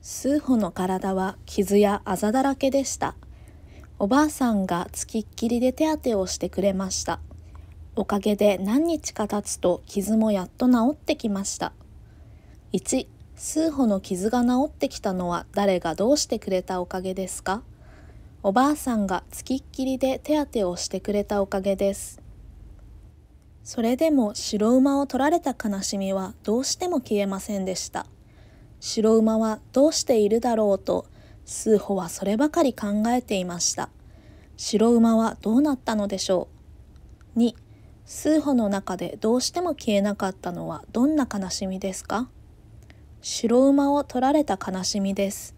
数歩の体は傷やあざだらけでした。おばあさんがつきっきりで手当てをしてくれました。おかげで何日か経つと傷もやっと治ってきました。1、数歩の傷が治ってきたのは誰がどうしてくれたおかげですかおばあさんがつきっきりで手当てをしてくれたおかげです。それでも白馬を取られた悲しみはどうしても消えませんでした。白馬はどうしているだろうとスーホはそればかり考えていました白馬はどうなったのでしょう2ーホの中でどうしても消えなかったのはどんな悲しみですか白馬を取られた悲しみです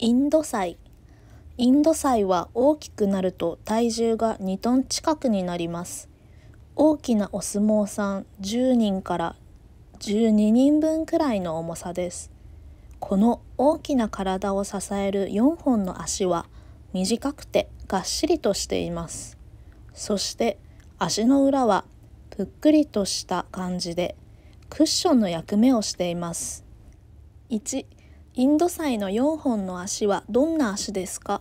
インド祭インドサイは大きくなると体重が2トン近くになります大きなお相撲さん10人から12人分くらいの重さですこの大きな体を支える4本の足は短くてがっしりとしていますそして足の裏はぷっくりとした感じでクッションの役目をしています1インドサイの4本の足はどんな足ですか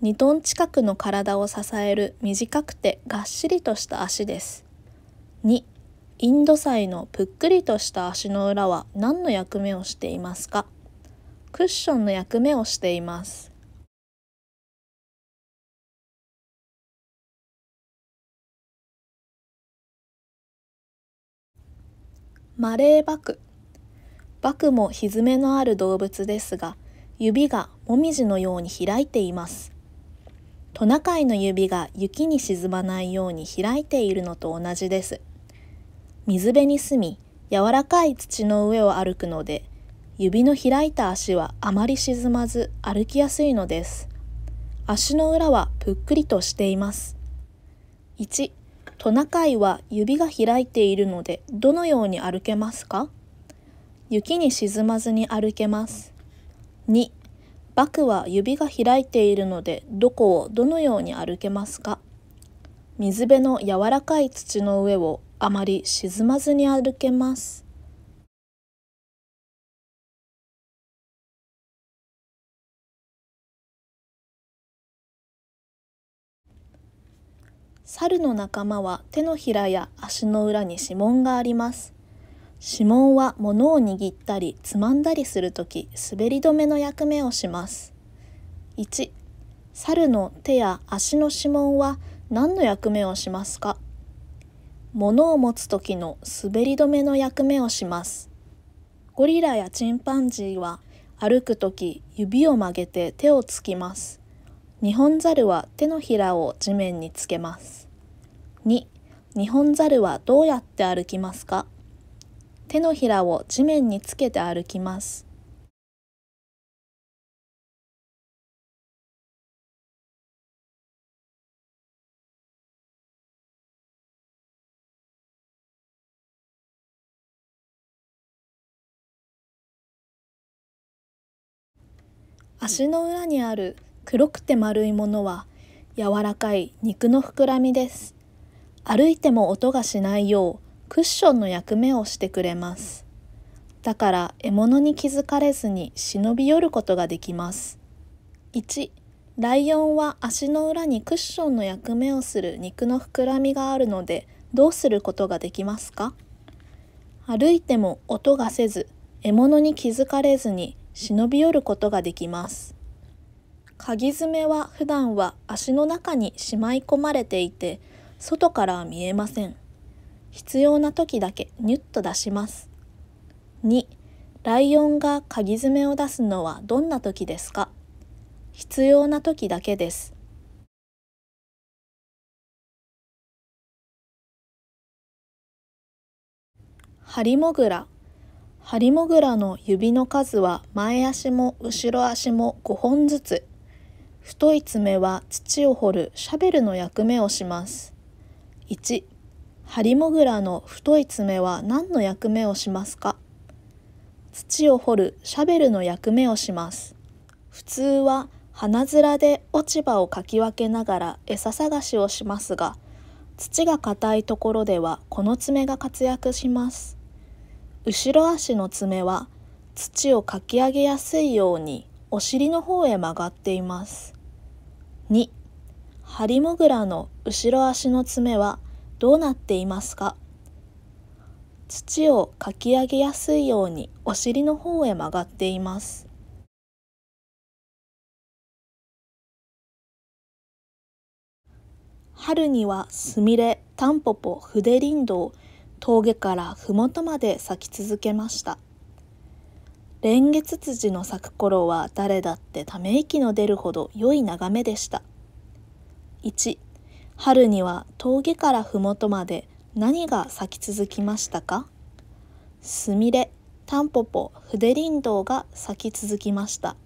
2トン近くの体を支える短くてがっしりとした足です。2インドサイのぷっくりとした足の裏は何の役目をしていますかクッションの役目をしています。マレーバクバクもひずめのある動物ですが指がもみじのように開いていますトナカイの指が雪に沈まないように開いているのと同じです。水辺に住み、柔らかい土の上を歩くので、指の開いた足はあまり沈まず歩きやすいのです。足の裏はぷっくりとしています。1. トナカイは指が開いているのでどのように歩けますか雪に沈まずに歩けます。2. バクは指が開いているのでどこをどのように歩けますか水辺の柔らかい土の上をあまり沈まずに歩けます。猿の仲間は手のひらや足の裏に指紋があります。指紋は物を握ったりつまんだりするとき滑り止めの役目をします。1猿の手や足の指紋は何の役目をしますか物を持つ時の滑り止めの役目をします。ゴリラやチンパンジーは歩く時指を曲げて手をつきます。ニホンザルは手のひらを地面につけます。2. ニホンザルはどうやって歩きますか手のひらを地面につけて歩きます。足の裏にある黒くて丸いものは柔らかい肉の膨らみです。歩いても音がしないようクッションの役目をしてくれますだから獲物に気づかれずに忍び寄ることができます1ライオンは足の裏にクッションの役目をする肉の膨らみがあるのでどうすることができますか歩いても音がせず獲物に気づかれずに忍び寄ることができます鍵爪は普段は足の中にしまい込まれていて外からは見えません。必要な時だけニュッと出します。2. ライオンが鍵爪を出すのはどんな時ですか必要な時だけです。ハリモグラハリモグラの指の数は前足も後ろ足も5本ずつ太い爪は土を掘るシャベルの役目をします1ハリモグラの太い爪は何の役目をしますか土を掘るシャベルの役目をします。普通は鼻面で落ち葉をかき分けながら餌探しをしますが、土が硬いところではこの爪が活躍します。後ろ足の爪は土をかき上げやすいようにお尻の方へ曲がっています。2. ハリモグラの後ろ足の爪はどうなっていますか土をかき上げやすいようにお尻の方へ曲がっています。春にはすみれ、タンポポ、筆林道、峠から麓まで咲き続けました。蓮月辻ツツジの咲く頃は誰だってため息の出るほど良い眺めでした。1春には峠から麓まで何が咲き続きましたかすみれ、タンポポ、筆林道が咲き続きました。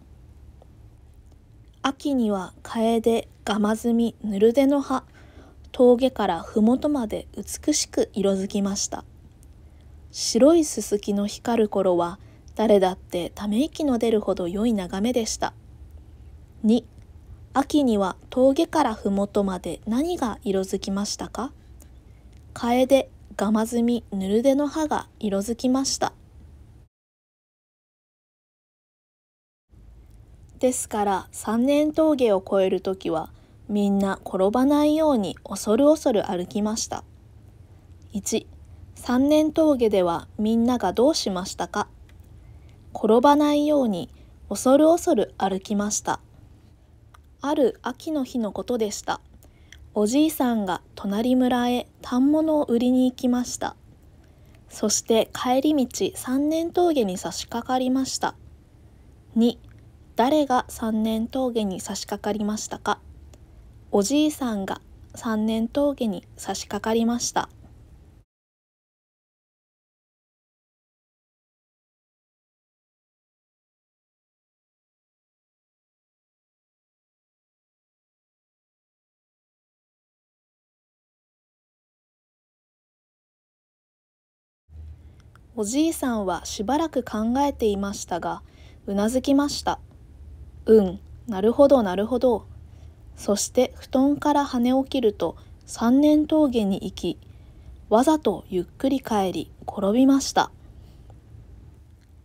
秋には楓、エガマズミ、ヌルデの葉、峠から麓まで美しく色づきました。白いすすきの光る頃は誰だってため息の出るほど良い眺めでした。2秋には峠から麓まで何が色づきましたか楓、ガマズミ、ぬるでの葉が色づきました。ですから三年峠を越える時はみんな転ばないように恐る恐る歩きました。一、三年峠ではみんながどうしましたか転ばないように恐る恐る歩きました。ある秋の日のことでしたおじいさんが隣村へ反物を売りに行きましたそして帰り道三年峠に差し掛かりました2誰が三年峠に差し掛かりましたかおじいさんが三年峠に差し掛かりましたおじいさんはしばらく考えていましたが、うなずきました。うん、なるほどなるほど。そして布団から跳ね起きると三年峠に行き、わざとゆっくり帰り転びました。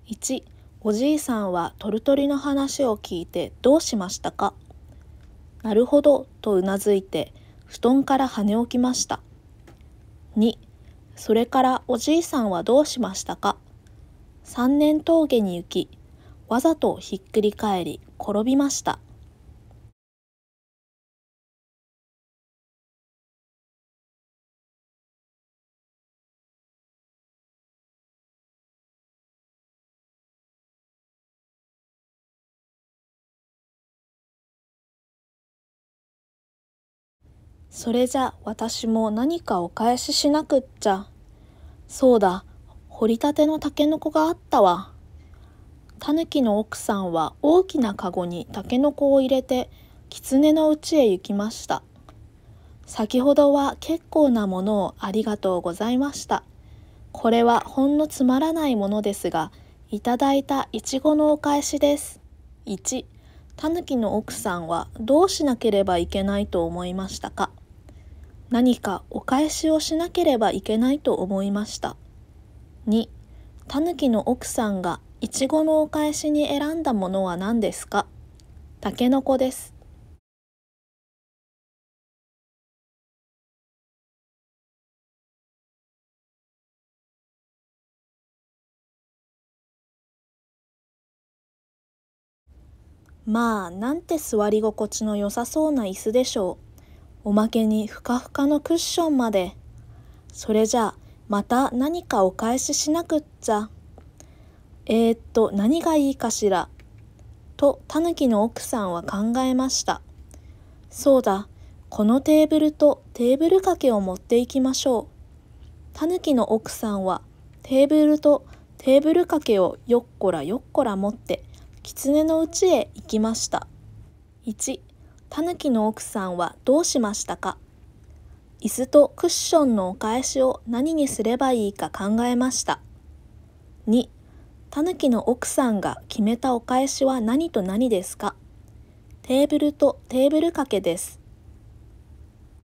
1. おじいさんはトルトリの話を聞いてどうしましたかなるほどとうなずいて布団から跳ね起きました。2. それからおじいさんはどうしましたか三年峠に行き、わざとひっくり返り転びました。それじゃ私も何かお返ししなくっちゃ。そうだ、掘りたてのタけのこがあったわ。たヌキの奥さんは大きなカゴにタケノコを入れて、狐のうちへ行きました。先ほどは結構なものをありがとうございました。これはほんのつまらないものですが、いただいたいちごのお返しです。1、タヌキの奥さんはどうしなければいけないと思いましたか何かお返しをしなければいけないと思いました。2. たぬきの奥さんがいちごのお返しに選んだものは何ですかたけのこです。まあなんて座り心地の良さそうな椅子でしょう。おまけにふかふかのクッションまで。それじゃあ、また何かお返ししなくっちゃ。えー、っと、何がいいかしら。と、たぬきの奥さんは考えました。そうだ、このテーブルとテーブル掛けを持っていきましょう。たぬきの奥さんは、テーブルとテーブル掛けをよっこらよっこら持って、狐のうちへ行きました。1、たぬきの奥さんはどうしましたか椅子とクッションのお返しを何にすればいいか考えました。2. たぬきの奥さんが決めたお返しは何と何ですかテーブルとテーブル掛けです。